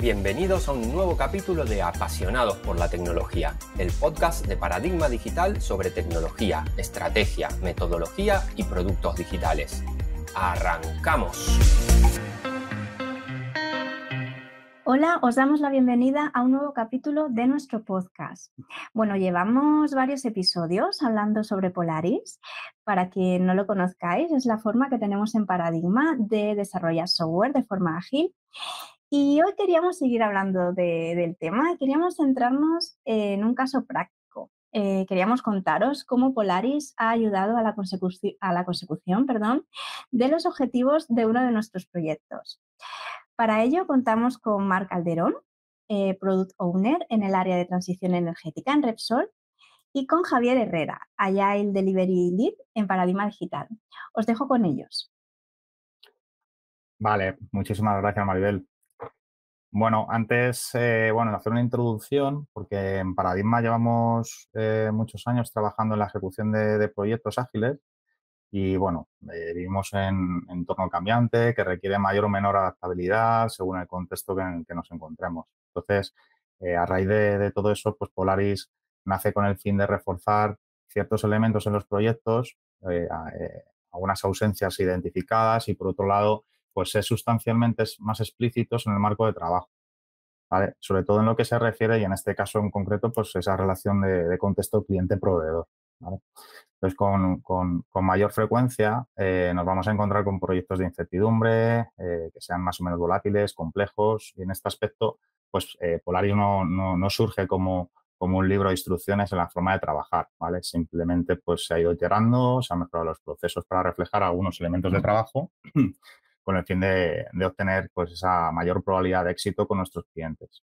Bienvenidos a un nuevo capítulo de Apasionados por la Tecnología, el podcast de Paradigma Digital sobre tecnología, estrategia, metodología y productos digitales. ¡Arrancamos! Hola, os damos la bienvenida a un nuevo capítulo de nuestro podcast. Bueno, llevamos varios episodios hablando sobre Polaris. Para que no lo conozcáis, es la forma que tenemos en Paradigma de desarrollar software de forma ágil y hoy queríamos seguir hablando del tema, queríamos centrarnos en un caso práctico. Eh, queríamos contaros cómo Polaris ha ayudado a la, consecución, de los objetivos de uno de nuestros proyectos. Para ello contamos con Marc Calderón, eh, Product Owner en el área de transición energética en Repsol, y con Javier Herrera, Agile Delivery Lead en Paradigma Digital. Os dejo con ellos. Vale, muchísimas gracias Maribel. Bueno, antes, eh, bueno, hacer una introducción, porque en Paradigma llevamos eh, muchos años trabajando en la ejecución de, proyectos ágiles y, bueno, eh, vivimos en entorno cambiante que requiere mayor o menor adaptabilidad según el contexto en el que nos encontremos. Entonces, eh, a raíz de, de, todo eso, pues Polaris nace con el fin de reforzar ciertos elementos en los proyectos, algunas ausencias identificadas y, por otro lado, pues es sustancialmente más explícitos en el marco de trabajo. ¿vale? Sobre todo en lo que se refiere, y en este caso en concreto, pues esa relación de, contexto cliente-proveedor. ¿vale? Entonces, con, con, mayor frecuencia eh, nos vamos a encontrar con proyectos de incertidumbre, eh, que sean más o menos volátiles, complejos, y en este aspecto, pues eh, Polario no, no, no surge como, como un libro de instrucciones en la forma de trabajar, ¿vale? Simplemente pues se ha ido iterando, se han mejorado los procesos para reflejar algunos elementos de trabajo con el fin de, obtener pues, esa mayor probabilidad de éxito con nuestros clientes.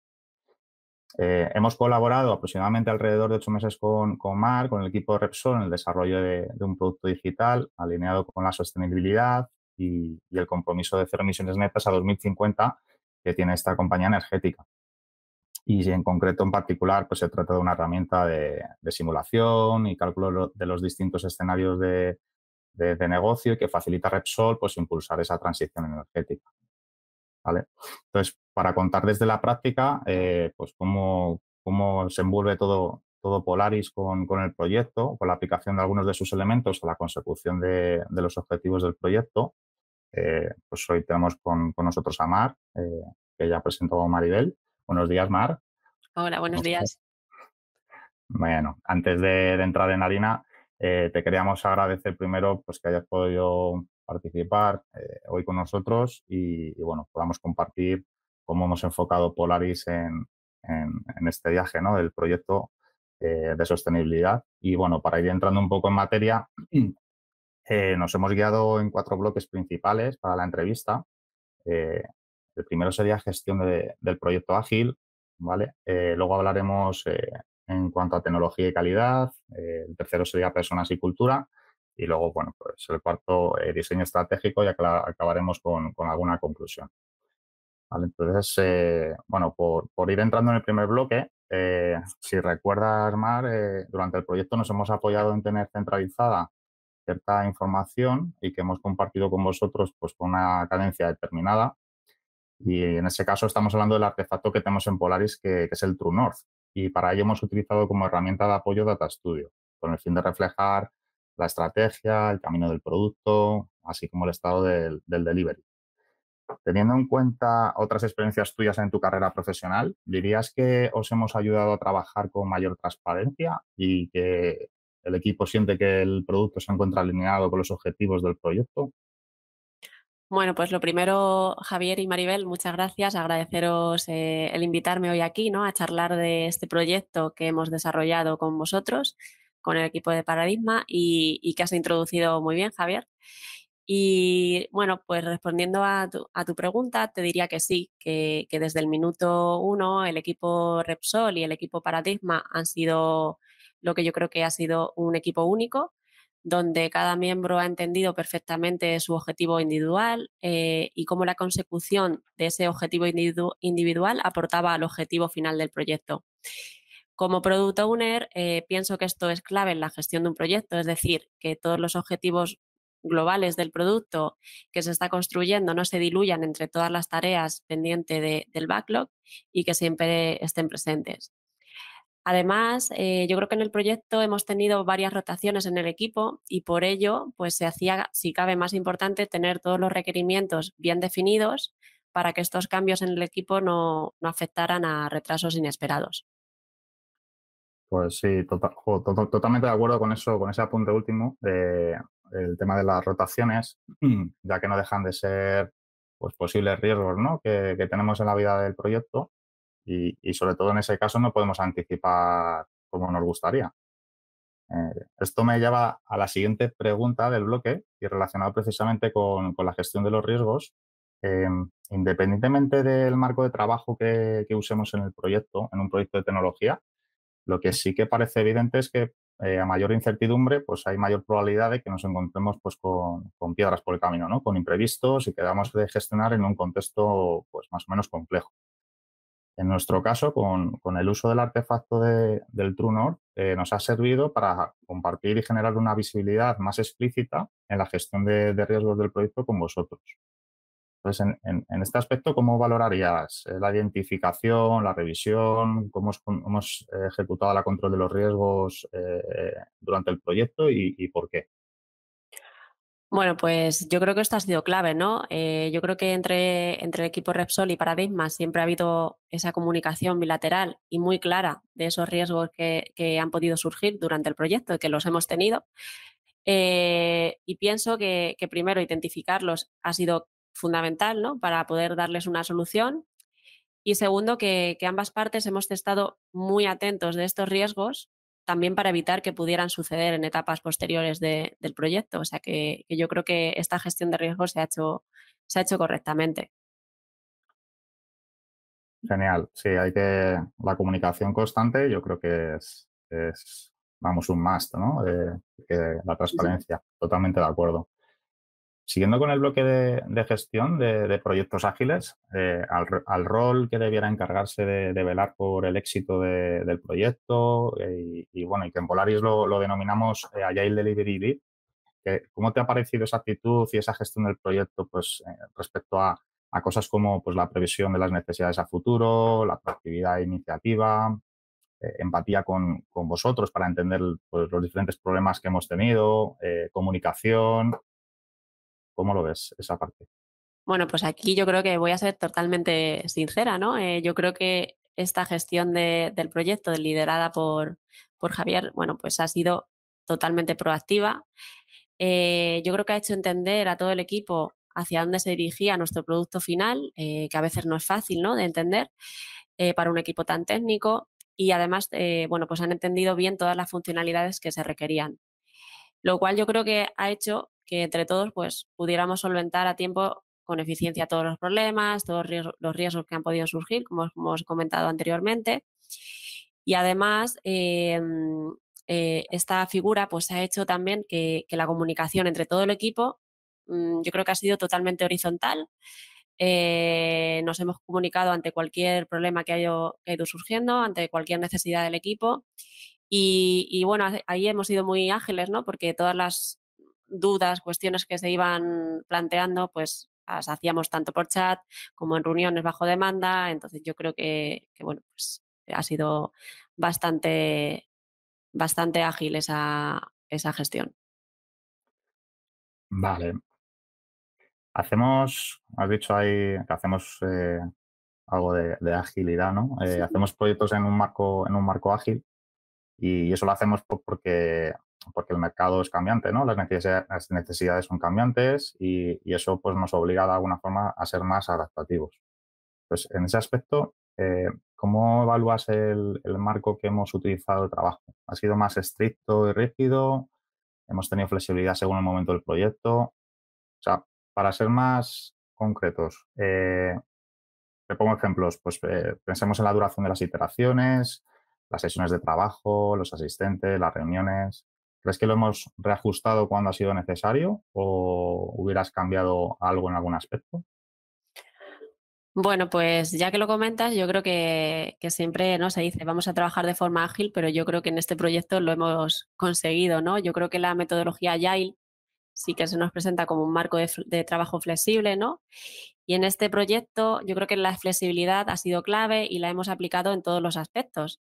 Eh, hemos colaborado aproximadamente alrededor de ocho meses con, con Mar, con el equipo de Repsol, en el desarrollo de, un producto digital alineado con la sostenibilidad y, el compromiso de cero emisiones netas a 2050 que tiene esta compañía energética. Y en concreto, en particular, pues se trata de una herramienta de simulación y cálculo de los distintos escenarios de, de, negocio y que facilita Repsol pues impulsar esa transición energética. ¿Vale? Entonces, para contar desde la práctica, eh, pues cómo, cómo, se envuelve todo, todo Polaris con, el proyecto, con la aplicación de algunos de sus elementos a la consecución de, los objetivos del proyecto, eh, pues hoy tenemos con, nosotros a Mar, eh, que ya presentó a Maribel. Buenos días, Mar. Hola, buenos días. Bueno, antes de entrar en harina, eh, te queríamos agradecer primero pues, que hayas podido participar eh, hoy con nosotros y, bueno, podamos compartir cómo hemos enfocado Polaris en, este viaje del proyecto eh, de sostenibilidad. Y bueno, para ir entrando un poco en materia, nos hemos guiado en cuatro bloques principales para la entrevista. el primero sería gestión del proyecto ágil, ¿vale? luego hablaremos en cuanto a tecnología y calidad, eh, el tercero sería personas y cultura, y luego, bueno, pues el cuarto, eh, diseño estratégico, y acabaremos con, alguna conclusión. entonces, eh, bueno, por, ir entrando en el primer bloque, si recuerdas, Mar, durante el proyecto nos hemos apoyado en tener centralizada cierta información y que hemos compartido con vosotros pues con una cadencia determinada. Y en ese caso estamos hablando del artefacto que tenemos en Polaris, que, que es el True North, y para ello hemos utilizado como herramienta de apoyo Data Studio, con el fin de reflejar la estrategia, el camino del producto, así como el estado del, delivery. Teniendo en cuenta otras experiencias tuyas en tu carrera profesional, ¿dirías que os hemos ayudado a trabajar con mayor transparencia y que el equipo siente que el producto se encuentra alineado con los objetivos del proyecto? Bueno, pues lo primero, Javier y Maribel, muchas gracias. Agradeceros eh, el invitarme hoy aquí ¿no? a charlar de este proyecto que hemos desarrollado con vosotros, con el equipo de Paradigma y, que has introducido muy bien, Javier. Y bueno, pues respondiendo a tu, pregunta, te diría que sí, que, desde el minuto uno el equipo Repsol y el equipo Paradigma han sido lo que yo creo que ha sido un equipo único donde cada miembro ha entendido perfectamente su objetivo individual eh, y cómo la consecución de ese objetivo individual aportaba al objetivo final del proyecto. Como Product Owner, eh, pienso que esto es clave en la gestión de un proyecto, es decir, que todos los objetivos globales del producto que se está construyendo no se diluyan entre todas las tareas pendientes del backlog y que siempre estén presentes. Además, eh, yo creo que en el proyecto hemos tenido varias rotaciones en el equipo y por ello, pues se hacía, si cabe, más importante tener todos los requerimientos bien definidos para que estos cambios en el equipo no, afectaran a retrasos inesperados. Pues sí, tota-, tota-, totalmente de acuerdo con eso, con ese apunte último, de el tema de las rotaciones, ya que no dejan de ser pues, posibles riesgos ¿no? que tenemos en la vida del proyecto y, sobre todo en ese caso no podemos anticipar como nos gustaría. Eh, esto me lleva a la siguiente pregunta del bloque y relacionado precisamente con, la gestión de los riesgos. Eh, independientemente del marco de trabajo que, usemos en el proyecto, en un proyecto de tecnología, lo que sí que parece evidente es que eh, a mayor incertidumbre, pues hay mayor probabilidad de que nos encontremos pues, con, piedras por el camino, ¿no? con imprevistos y que de gestionar en un contexto pues, más o menos complejo. En nuestro caso, con, el uso del artefacto de, del True eh, nos ha servido para compartir y generar una visibilidad más explícita en la gestión de, riesgos del proyecto con vosotros. Entonces, en, este aspecto, ¿cómo valorarías eh, la identificación, la revisión, cómo hemos, ejecutado la control de los riesgos eh, durante el proyecto y por qué? Bueno, pues yo creo que esto ha sido clave, ¿no? Eh, yo creo que entre, entre el equipo Repsol y Paradigma siempre ha habido esa comunicación bilateral y muy clara de esos riesgos que, que han podido surgir durante el proyecto y que los hemos tenido. Eh, y pienso que, primero identificarlos ha sido fundamental, ¿no? Para poder darles una solución. Y segundo, que, que ambas partes hemos estado muy atentos de estos riesgos también para evitar que pudieran suceder en etapas posteriores del proyecto. O sea que, yo creo que esta gestión de riesgos se ha hecho, se ha hecho correctamente. Genial, sí, hay que la comunicación constante yo creo que es, vamos, un must, ¿no? Eh, la transparencia, totalmente de acuerdo. Siguiendo con el bloque de, gestión de, proyectos ágiles, eh, al, rol que debiera encargarse de, velar por el éxito del proyecto, eh, y, bueno, y que en Polaris lo, denominamos eh, Agile Delivery Lead, ¿cómo te ha parecido esa actitud y esa gestión del proyecto pues, respecto a, cosas como pues, la previsión de las necesidades a futuro, la proactividad iniciativa, empatía con, vosotros para entender pues, los diferentes problemas que hemos tenido, comunicación? ¿Cómo lo ves esa parte? Bueno, pues aquí yo creo que voy a ser totalmente sincera, ¿no? Eh, yo creo que esta gestión del proyecto liderada por, por Javier, bueno, pues ha sido totalmente proactiva. Eh, yo creo que ha hecho entender a todo el equipo hacia dónde se dirigía nuestro producto final, eh, que a veces no es fácil ¿no? de entender para un equipo tan técnico y además bueno, pues han entendido bien todas las funcionalidades que se requerían. Lo cual yo creo que ha hecho que entre todos pues, pudiéramos solventar a tiempo con eficiencia todos los problemas, todos los riesgos que han podido surgir, como hemos comentado anteriormente. Y además, em, eh, esta figura pues, ha hecho también que, la comunicación entre todo el equipo, mm, yo creo que ha sido totalmente horizontal. Eh, nos hemos comunicado ante cualquier problema que haya, ido surgiendo, ante cualquier necesidad del equipo. Y, y, bueno, ahí hemos sido muy ágiles, ¿no? Porque todas las dudas, cuestiones que se iban planteando, pues las hacíamos tanto por chat como en reuniones bajo demanda. Entonces yo creo que, bueno, pues ha sido bastante, bastante ágil esa, esa gestión. Vale. Hacemos, has dicho ahí que hacemos eh, algo de, agilidad, ¿no? Eh, hacemos proyectos en un marco, en un marco ágil y eso lo hacemos porque porque el mercado es cambiante, ¿no? Las necesidades, son cambiantes y, eso pues, nos obliga de alguna forma a ser más adaptativos. Pues en ese aspecto, eh, ¿cómo evalúas el, marco que hemos utilizado el trabajo? ¿Ha sido más estricto y rígido? ¿Hemos tenido flexibilidad según el momento del proyecto? para ser más concretos, eh, te pongo ejemplos, pues eh, pensemos en la duración de las iteraciones, las sesiones de trabajo, los asistentes, las reuniones. ¿Crees que lo hemos reajustado cuando ha sido necesario o hubieras cambiado algo en algún aspecto? Bueno, pues ya que lo comentas, yo creo que, siempre ¿no? se dice vamos a trabajar de forma ágil, pero yo creo que en este proyecto lo hemos conseguido, ¿no? Yo creo que la metodología Agile sí que se nos presenta como un marco de, trabajo flexible, ¿no? Y en este proyecto yo creo que la flexibilidad ha sido clave y la hemos aplicado en todos los aspectos.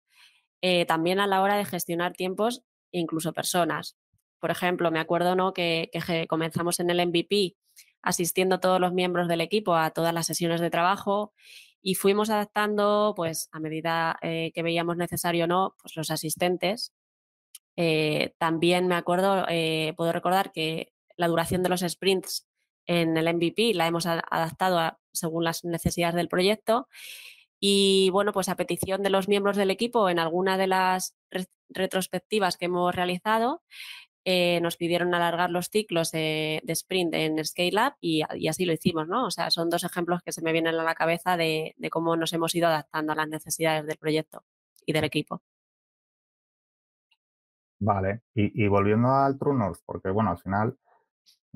Eh, también a la hora de gestionar tiempos incluso personas. Por ejemplo, me acuerdo ¿no? que, comenzamos en el MVP asistiendo todos los miembros del equipo a todas las sesiones de trabajo y fuimos adaptando, pues a medida eh, que veíamos necesario o no, pues los asistentes. Eh, también me acuerdo, eh, puedo recordar que la duración de los sprints en el MVP la hemos adaptado según las necesidades del proyecto y bueno, pues a petición de los miembros del equipo, en alguna de las retrospectivas que hemos realizado, eh, nos pidieron alargar los ciclos eh, de sprint en Scale y, así lo hicimos, ¿no? O sea, son dos ejemplos que se me vienen a la cabeza de, cómo nos hemos ido adaptando a las necesidades del proyecto y del equipo. Vale, y, y volviendo al True North, porque bueno, al final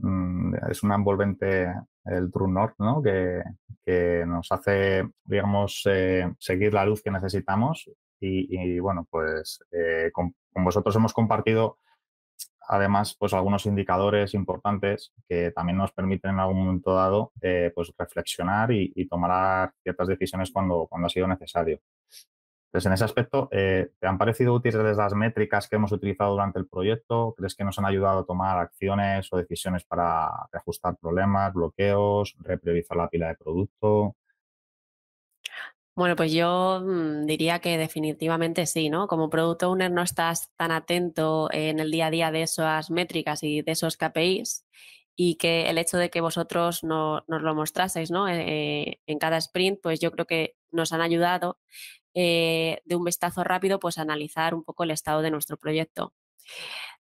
Mm, es una envolvente el True North, que, nos hace, digamos, eh, seguir la luz que necesitamos. Y, bueno, pues eh, con, vosotros hemos compartido además pues, algunos indicadores importantes que también nos permiten en algún momento dado eh, pues reflexionar y, tomar ciertas decisiones cuando ha sido necesario. Entonces, en ese aspecto, eh, ¿te han parecido útiles las métricas que hemos utilizado durante el proyecto? ¿Crees que nos han ayudado a tomar acciones o decisiones para reajustar problemas, bloqueos, repriorizar la pila de producto? Bueno, pues yo mm, diría que definitivamente sí, ¿no? Como product owner no estás tan atento en el día a día de esas métricas y de esos KPIs y que el hecho de que vosotros nos lo mostraseis, ¿no? Eh, en cada sprint, pues yo creo que nos han ayudado eh, de un vistazo rápido, pues analizar un poco el estado de nuestro proyecto.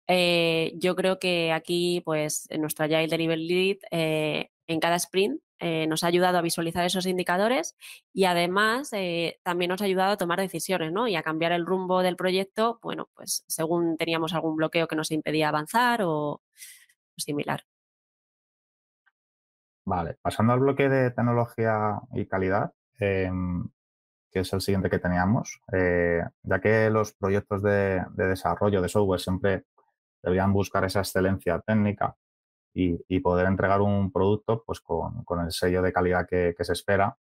Eh, yo creo que aquí, pues, en nuestra Agile Delivery Lead, eh, en cada sprint, nos ha ayudado a visualizar esos indicadores y además también nos ha ayudado a tomar decisiones ¿no? y a cambiar el rumbo del proyecto, bueno, pues según teníamos algún bloqueo que nos impedía avanzar o similar. Vale, pasando al bloque de tecnología y calidad, em, es el siguiente que teníamos, eh, ya que los proyectos de, desarrollo de software siempre debían buscar esa excelencia técnica y, poder entregar un producto pues, con, el sello de calidad que, se espera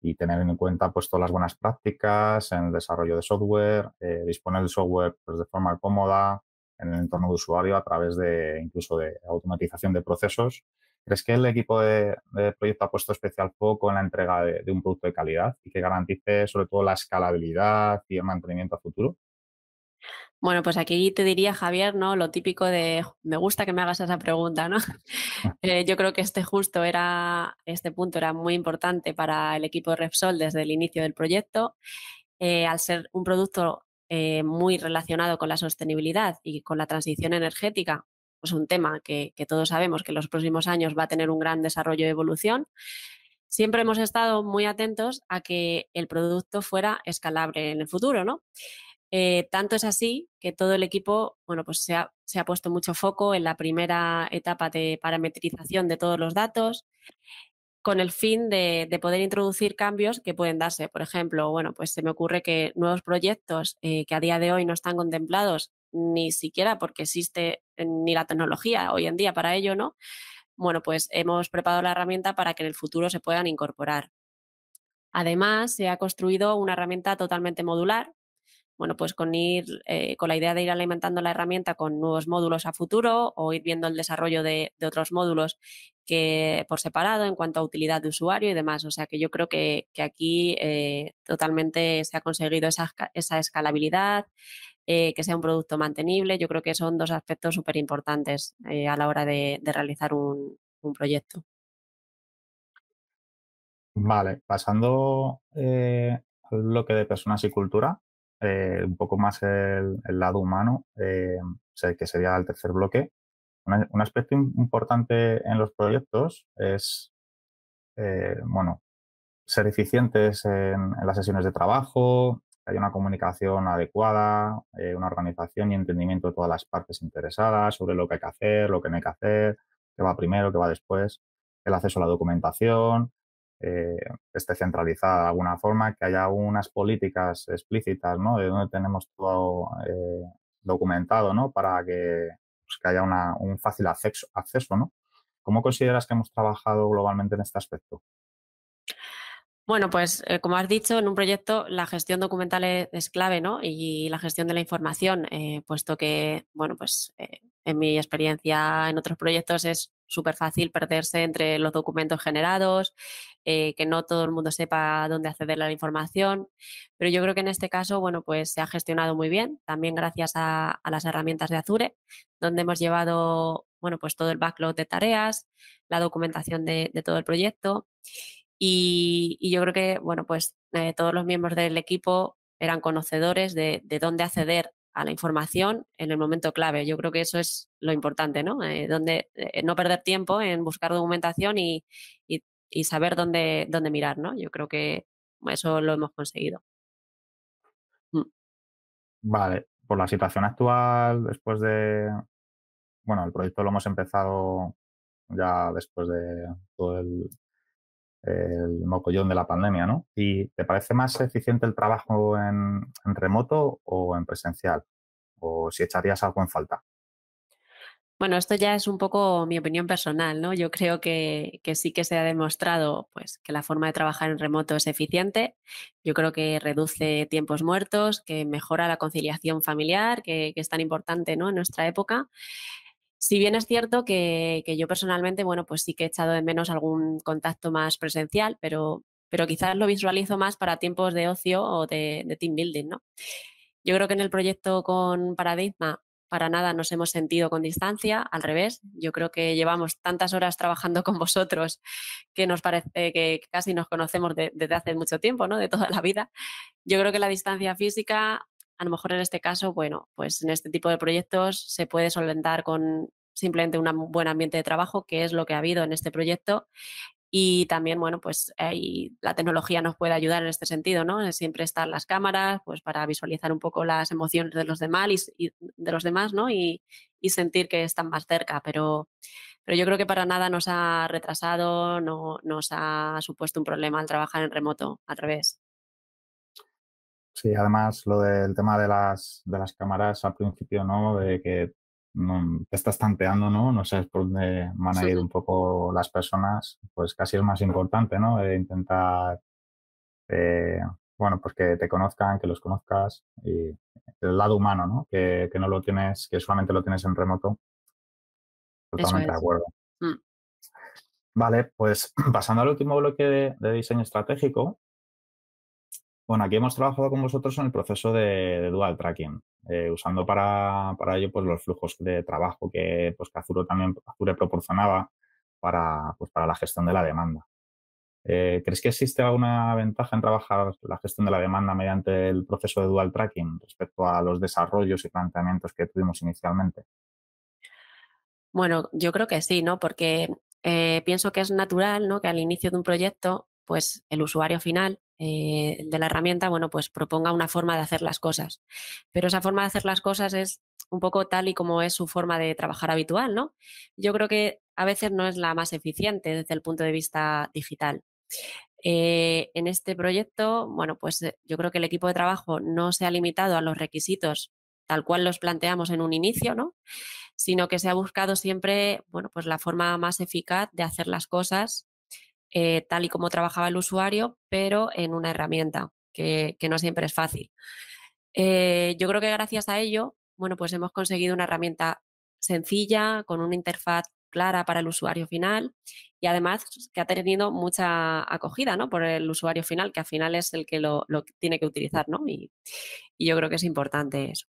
y tener en cuenta pues, todas las buenas prácticas en el desarrollo de software, eh, disponer del software pues, de forma cómoda en el entorno de usuario a través de incluso de automatización de procesos ¿Crees que el equipo de, proyecto ha puesto especial foco en la entrega de, un producto de calidad y que garantice sobre todo la escalabilidad y el mantenimiento a futuro? Bueno, pues aquí te diría, Javier, ¿no? Lo típico de me gusta que me hagas esa pregunta, ¿no? Eh, yo creo que este justo era, este punto era muy importante para el equipo de Repsol desde el inicio del proyecto. Eh, al ser un producto eh, muy relacionado con la sostenibilidad y con la transición energética, es pues, un tema que, todos sabemos que en los próximos años va a tener un gran desarrollo y evolución, siempre hemos estado muy atentos a que el producto fuera escalable en el futuro, eh, tanto es así que todo el equipo, bueno, pues se ha, puesto mucho foco en la primera etapa de parametrización de todos los datos, con el fin de, poder introducir cambios que pueden darse. Por ejemplo, bueno, pues se me ocurre que nuevos proyectos eh, que a día de hoy no están contemplados ni siquiera porque existe ni la tecnología hoy en día para ello, ¿no? Bueno, pues hemos preparado la herramienta para que en el futuro se puedan incorporar. Además, se ha construido una herramienta totalmente modular. Bueno, pues con ir eh, con la idea de ir alimentando la herramienta con nuevos módulos a futuro o ir viendo el desarrollo de, otros módulos que por separado en cuanto a utilidad de usuario y demás. O sea que yo creo que, aquí eh, totalmente se ha conseguido esa, esa escalabilidad, eh, que sea un producto mantenible. Yo creo que son dos aspectos súper importantes eh, a la hora de, realizar un, proyecto. Vale, pasando eh, al bloque de personas y cultura, eh, un poco más el, lado humano, que sería el tercer bloque. Un, aspecto importante en los proyectos es, bueno, ser eficientes en las sesiones de trabajo, haya una comunicación adecuada, eh, una organización y entendimiento de todas las partes interesadas sobre lo que hay que hacer, lo que no hay que hacer, qué va primero, qué va después, el acceso a la documentación, eh, esté centralizada de alguna forma, que haya unas políticas explícitas ¿no? de donde tenemos todo eh, documentado ¿no? para que, pues, que haya un fácil acceso, acceso ¿no? ¿Cómo consideras que hemos trabajado globalmente en este aspecto? Bueno, pues eh, como has dicho, en un proyecto la gestión documental e-, es, clave, ¿no? Y la gestión de la información, eh, puesto que, bueno, pues eh, en mi experiencia en otros proyectos es súper fácil perderse entre los documentos generados, que no todo el mundo sepa dónde acceder a la información, pero yo creo que en este caso, bueno, pues se ha gestionado muy bien, también gracias a, las herramientas de Azure, donde hemos llevado, bueno, pues todo el backlog de tareas, la documentación de todo el proyecto. Y, yo creo que, bueno, pues eh, todos los miembros del equipo eran conocedores de, dónde acceder a la información en el momento clave. Yo creo que eso es lo importante, ¿no? Eh, donde, eh, no perder tiempo en buscar documentación y, saber dónde, dónde mirar, ¿no? Yo creo que eso lo hemos conseguido. Mm. Vale, por la situación actual, después de, bueno, el proyecto lo hemos empezado ya después de todo el el mocollón de la pandemia, ¿no? ¿Y te parece más eficiente el trabajo en, remoto o en presencial? ¿O si echarías algo en falta? Bueno, esto ya es un poco mi opinión personal, ¿no? Yo creo que, sí que se ha demostrado pues, que la forma de trabajar en remoto es eficiente. Yo creo que reduce tiempos muertos, que mejora la conciliación familiar, que, que es tan importante ¿no? en nuestra época. Si bien es cierto que, yo personalmente, bueno, pues sí que he echado de menos algún contacto más presencial, pero, pero quizás lo visualizo más para tiempos de ocio o de, team building, ¿no? Yo creo que en el proyecto con Paradigma para nada nos hemos sentido con distancia, al revés, yo creo que llevamos tantas horas trabajando con vosotros que nos parece eh, que casi nos conocemos desde hace mucho tiempo, ¿no? De toda la vida. Yo creo que la distancia física a lo mejor en este caso, bueno, pues en este tipo de proyectos se puede solventar con simplemente un buen ambiente de trabajo, que es lo que ha habido en este proyecto. Y también, bueno, pues ahí la tecnología nos puede ayudar en este sentido, ¿no? Eh, siempre están las cámaras, pues para visualizar un poco las emociones de los demás, y, de los demás ¿no? Y, sentir que están más cerca. Pero, pero yo creo que para nada nos ha retrasado, no nos ha supuesto un problema al trabajar en remoto, a través. Sí, además lo del tema de las, de las cámaras al principio, ¿no? De que mm, te estás tanteando, ¿no? No sabes por dónde van a ir un poco las personas, pues casi es más importante, ¿no? intentar, eh, bueno, pues que te conozcan, que los conozcas y el lado humano, ¿no? Que, no lo tienes, que solamente lo tienes en remoto. Totalmente de acuerdo. Mm. Vale, pues pasando al último bloque de diseño estratégico, bueno, aquí hemos trabajado con vosotros en el proceso de, dual tracking, eh, usando para, ello pues, los flujos de trabajo que, pues, Azure también Azure proporcionaba para, pues, para la gestión de la demanda. Eh, ¿Crees que existe alguna ventaja en trabajar la gestión de la demanda mediante el proceso de dual tracking respecto a los desarrollos y planteamientos que tuvimos inicialmente? Bueno, yo creo que sí, ¿no? Porque eh, pienso que es natural, ¿no? Que al inicio de un proyecto, pues el usuario final eh, de la herramienta, bueno, pues proponga una forma de hacer las cosas. Pero esa forma de hacer las cosas es un poco tal y como es su forma de trabajar habitual, ¿no? Yo creo que a veces no es la más eficiente desde el punto de vista digital. Eh, en este proyecto, bueno, pues eh, yo creo que el equipo de trabajo no se ha limitado a los requisitos tal cual los planteamos en un inicio, ¿no? Sino que se ha buscado siempre, bueno, pues la forma más eficaz de hacer las cosas eh, tal y como trabajaba el usuario, pero en una herramienta, que, no siempre es fácil. Eh, yo creo que gracias a ello, bueno, pues hemos conseguido una herramienta sencilla, con una interfaz clara para el usuario final y además que ha tenido mucha acogida ¿no? por el usuario final, que al final es el que lo, tiene que utilizar, ¿no? Y, yo creo que es importante eso.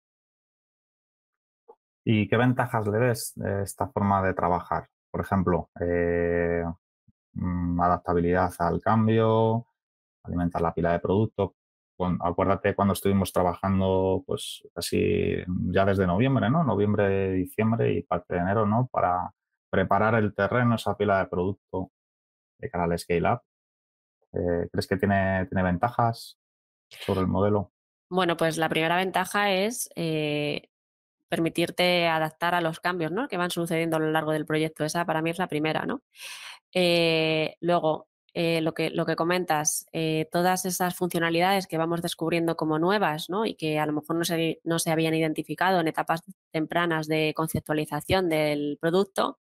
¿Y qué ventajas le ves de esta forma de trabajar? Por ejemplo, eh, Mm, adaptabilidad al cambio, alimentar la pila de productos. acuérdate cuando estuvimos trabajando, pues así ya desde noviembre, ¿no? Noviembre, diciembre y parte de enero, ¿no? Para preparar el terreno, esa pila de producto de cara al scale-up. Eh, ¿Crees que tiene, tiene ventajas sobre el modelo? Bueno, pues la primera ventaja es eh, permitirte adaptar a los cambios que van sucediendo a lo largo del proyecto. Esa para mí es la primera. Eh, luego, eh, lo, que, lo que comentas, eh, todas esas funcionalidades que vamos descubriendo como nuevas y que a lo mejor no se, habían identificado en etapas tempranas de conceptualización del producto,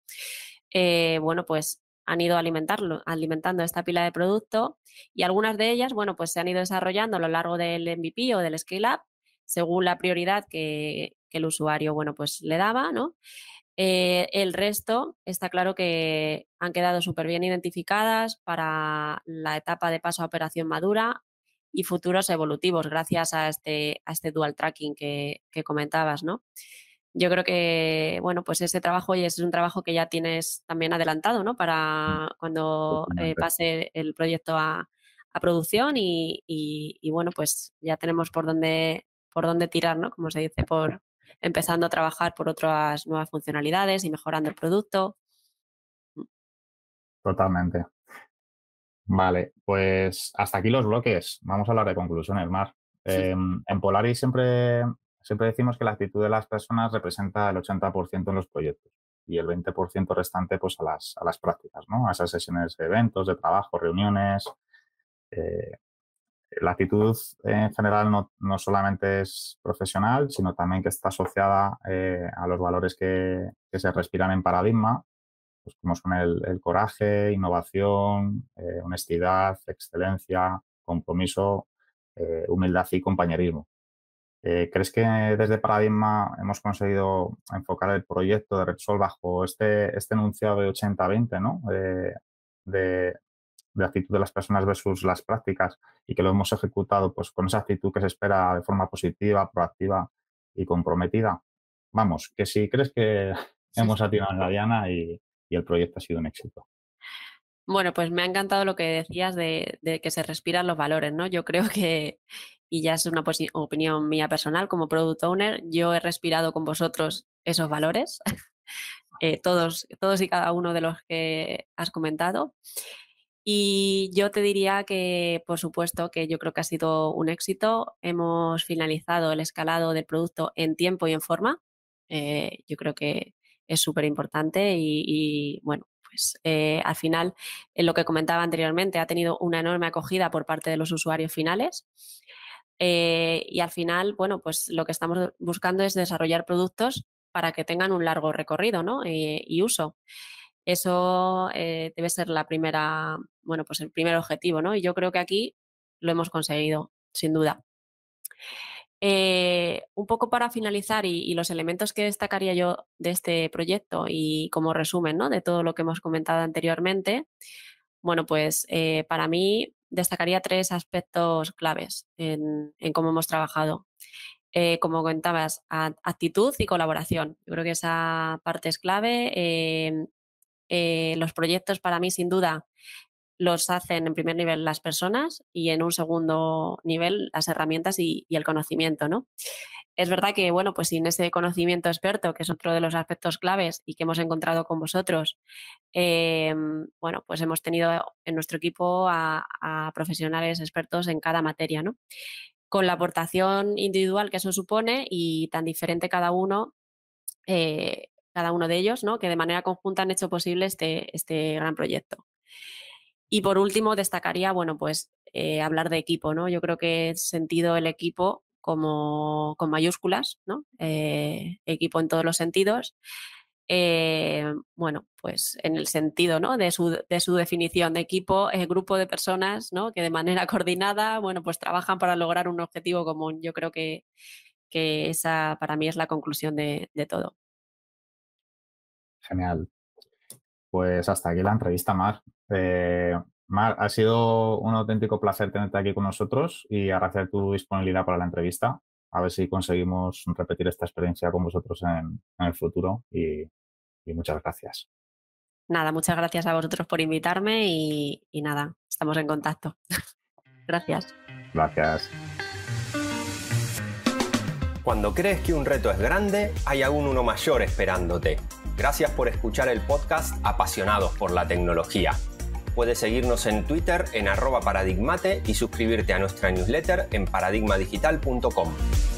bueno, pues han ido alimentarlo, alimentando esta pila de producto y algunas de ellas, bueno, pues se han ido desarrollando a lo largo del MVP o del Scale Up según la prioridad que, que el usuario, bueno, pues le daba, ¿no? Eh, el resto está claro que han quedado súper bien identificadas para la etapa de paso a operación madura y futuros evolutivos gracias a este, a este dual tracking que, comentabas, ¿no? Yo creo que, bueno, pues ese trabajo y es un trabajo que ya tienes también adelantado, ¿no? Mm, para cuando eh, pase el proyecto a, a producción y, bueno, pues ya tenemos por dónde, por dónde tirar, Como se dice, por, empezando a trabajar por otras nuevas funcionalidades y mejorando el producto. Mm. Totalmente. Vale, pues hasta aquí los bloques. Vamos a hablar de conclusiones, Mar. Em, en Polaris siempre, siempre decimos que la actitud de las personas representa el 80% en los proyectos y el 20% restante pues, a, las, a las prácticas, ¿no? a esas sesiones de eventos, de trabajo, reuniones, eh, la actitud en general no, solamente es profesional, sino también que está asociada eh, a los valores que, se respiran en paradigma, pues como son el, coraje, innovación, eh, honestidad, excelencia, compromiso, eh, humildad y compañerismo. ¿Crees que desde Paradigma hemos conseguido enfocar el proyecto de Repsol bajo este, este enunciado de 80-20, ¿no? de, de actitud de las personas versus las prácticas y que lo hemos ejecutado pues con esa actitud que se espera de forma positiva, proactiva y comprometida. Vamos, que si crees que hemos atinado la diana y, y el proyecto ha sido un éxito. Bueno, pues me ha encantado lo que decías de, de, que se respiran los valores, ¿no? Yo creo que, y ya es una opinión mía personal, como product owner, yo he respirado con vosotros esos valores, eh, todos, todos y cada uno de los que has comentado. Y yo te diría que, por supuesto, que yo creo que ha sido un éxito. Hemos finalizado el escalado del producto en tiempo y en forma. Eh, yo creo que es súper importante y, bueno, pues eh, al final, en eh, lo que comentaba anteriormente, ha tenido una enorme acogida por parte de los usuarios finales. y al final, bueno, pues lo que estamos buscando es desarrollar productos para que tengan un largo recorrido y uso. Eso eh, debe ser la primera, bueno, pues el primer objetivo, ¿no? Y yo creo que aquí lo hemos conseguido, sin duda. Eh, un poco para finalizar y, los elementos que destacaría yo de este proyecto y como resumen de todo lo que hemos comentado anteriormente, bueno, pues eh, para mí destacaría tres aspectos claves en, cómo hemos trabajado. como comentabas, actitud y colaboración. Yo creo que esa parte es clave. Eh, los proyectos para mí, sin duda, los hacen en primer nivel las personas y en un segundo nivel las herramientas y, el conocimiento, ¿no? Es verdad que, bueno, pues sin ese conocimiento experto, que es otro de los aspectos claves y que hemos encontrado con vosotros, eh, bueno, pues hemos tenido en nuestro equipo a, profesionales expertos en cada materia, ¿no? Con la aportación individual que eso supone y tan diferente cada uno, eh, cada uno de ellos, ¿no? que de manera conjunta han hecho posible este, este gran proyecto. Y por último, destacaría, bueno, pues eh, hablar de equipo, ¿no? Yo creo que he sentido el equipo como con mayúsculas, ¿no? Eh, equipo en todos los sentidos. Eh, bueno, pues en el sentido ¿no? de, su, de su definición de equipo, el grupo de personas ¿no? que de manera coordinada, bueno, pues trabajan para lograr un objetivo común. Yo creo que, que esa para mí es la conclusión de todo. Genial. Pues hasta aquí la entrevista, Mar. Eh, Mar, ha sido un auténtico placer tenerte aquí con nosotros y agradecer tu disponibilidad para la entrevista. A ver si conseguimos repetir esta experiencia con vosotros en, el futuro y, muchas gracias. Nada, muchas gracias a vosotros por invitarme y nada, estamos en contacto. gracias. Gracias. Cuando crees que un reto es grande, hay aún uno mayor esperándote. Gracias por escuchar el podcast Apasionados por la Tecnología. Puedes seguirnos en Twitter en arroba paradigmate y suscribirte a nuestra newsletter en paradigmadigital.com.